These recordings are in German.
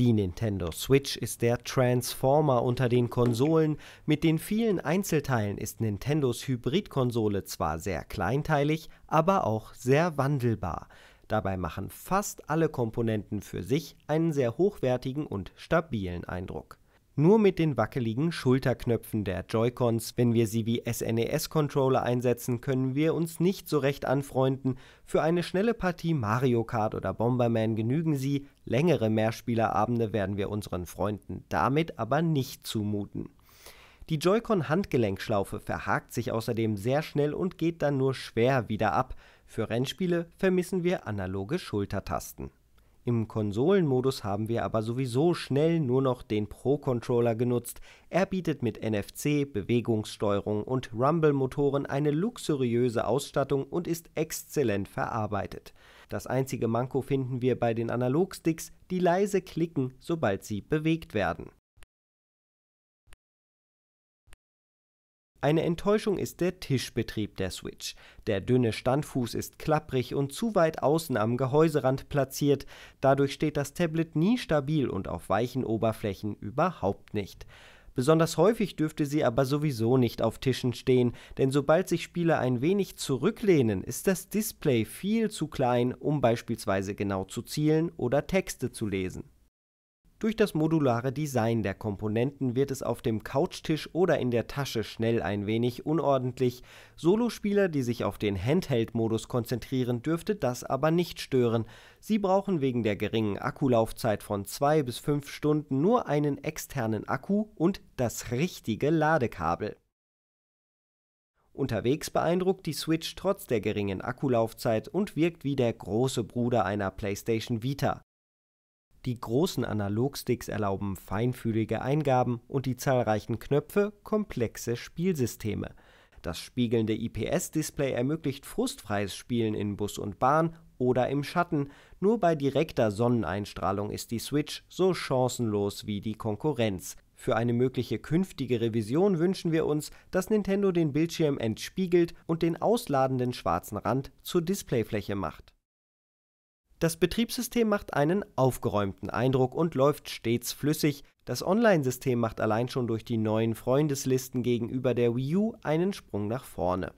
Die Nintendo Switch ist der Transformer unter den Konsolen. Mit den vielen Einzelteilen ist Nintendos Hybridkonsole zwar sehr kleinteilig, aber auch sehr wandelbar. Dabei machen fast alle Komponenten für sich einen sehr hochwertigen und stabilen Eindruck nur mit den wackeligen Schulterknöpfen der Joy-Cons. Wenn wir sie wie SNES-Controller einsetzen, können wir uns nicht so recht anfreunden. Für eine schnelle Partie Mario Kart oder Bomberman genügen sie, längere Mehrspielerabende werden wir unseren Freunden damit aber nicht zumuten. Die Joy-Con-Handgelenkschlaufe verhakt sich außerdem sehr schnell und geht dann nur schwer wieder ab. Für Rennspiele vermissen wir analoge Schultertasten. Im Konsolenmodus haben wir aber sowieso schnell nur noch den Pro-Controller genutzt. Er bietet mit NFC, Bewegungssteuerung und Rumble-Motoren eine luxuriöse Ausstattung und ist exzellent verarbeitet. Das einzige Manko finden wir bei den Analogsticks, die leise klicken, sobald sie bewegt werden Eine Enttäuschung ist der Tischbetrieb der Switch. Der dünne Standfuß ist klapprig und zu weit außen am Gehäuserand platziert. Dadurch steht das Tablet nie stabil und auf weichen Oberflächen überhaupt nicht. Besonders häufig dürfte sie aber sowieso nicht auf Tischen stehen, denn sobald sich Spieler ein wenig zurücklehnen, ist das Display viel zu klein, um beispielsweise genau zu zielen oder Texte zu lesen. Durch das modulare Design der Komponenten wird es auf dem Couchtisch oder in der Tasche schnell ein wenig unordentlich. Solospieler, die sich auf den Handheld-Modus konzentrieren, dürfte das aber nicht stören. Sie brauchen wegen der geringen Akkulaufzeit von 2 bis 5 Stunden nur einen externen Akku und das richtige Ladekabel. Unterwegs beeindruckt die Switch trotz der geringen Akkulaufzeit und wirkt wie der große Bruder einer PlayStation Vita. Die großen Analogsticks erlauben feinfühlige Eingaben und die zahlreichen Knöpfe komplexe Spielsysteme. Das spiegelnde IPS-Display ermöglicht frustfreies Spielen in Bus und Bahn oder im Schatten, nur bei direkter Sonneneinstrahlung ist die Switch so chancenlos wie die Konkurrenz. Für eine mögliche künftige Revision wünschen wir uns, dass Nintendo den Bildschirm entspiegelt und den ausladenden schwarzen Rand zur Displayfläche macht das Betriebssystem macht einen aufgeräumten Eindruck und läuft stets flüssig. Das Online-System macht allein schon durch die neuen Freundeslisten gegenüber der Wii U einen Sprung nach vorne.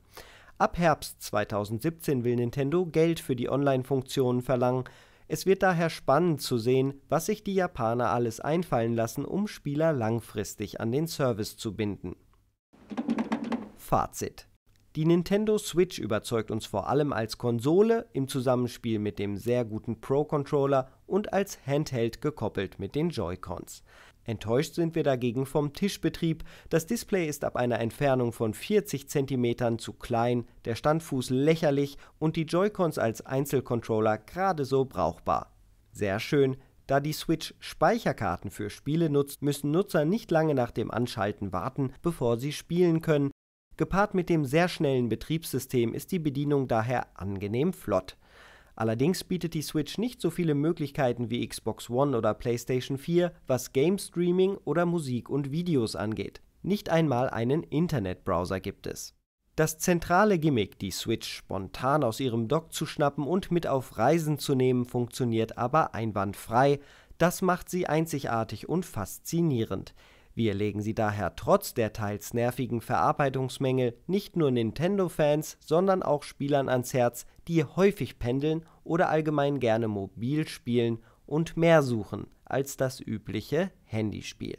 Ab Herbst 2017 will Nintendo Geld für die Online-Funktionen verlangen. Es wird daher spannend zu sehen, was sich die Japaner alles einfallen lassen, um Spieler langfristig an den Service zu binden. Fazit die Nintendo Switch überzeugt uns vor allem als Konsole im Zusammenspiel mit dem sehr guten Pro-Controller und als Handheld gekoppelt mit den Joy-Cons. Enttäuscht sind wir dagegen vom Tischbetrieb. Das Display ist ab einer Entfernung von 40 cm zu klein, der Standfuß lächerlich und die Joy-Cons als Einzelcontroller gerade so brauchbar. Sehr schön, da die Switch Speicherkarten für Spiele nutzt, müssen Nutzer nicht lange nach dem Anschalten warten, bevor sie spielen können, Gepaart mit dem sehr schnellen Betriebssystem ist die Bedienung daher angenehm flott. Allerdings bietet die Switch nicht so viele Möglichkeiten wie Xbox One oder PlayStation 4, was Game Streaming oder Musik und Videos angeht. Nicht einmal einen Internetbrowser gibt es. Das zentrale Gimmick, die Switch spontan aus ihrem Dock zu schnappen und mit auf Reisen zu nehmen, funktioniert aber einwandfrei. Das macht sie einzigartig und faszinierend. Wir legen sie daher trotz der teils nervigen Verarbeitungsmängel nicht nur Nintendo-Fans, sondern auch Spielern ans Herz, die häufig pendeln oder allgemein gerne mobil spielen und mehr suchen als das übliche Handyspiel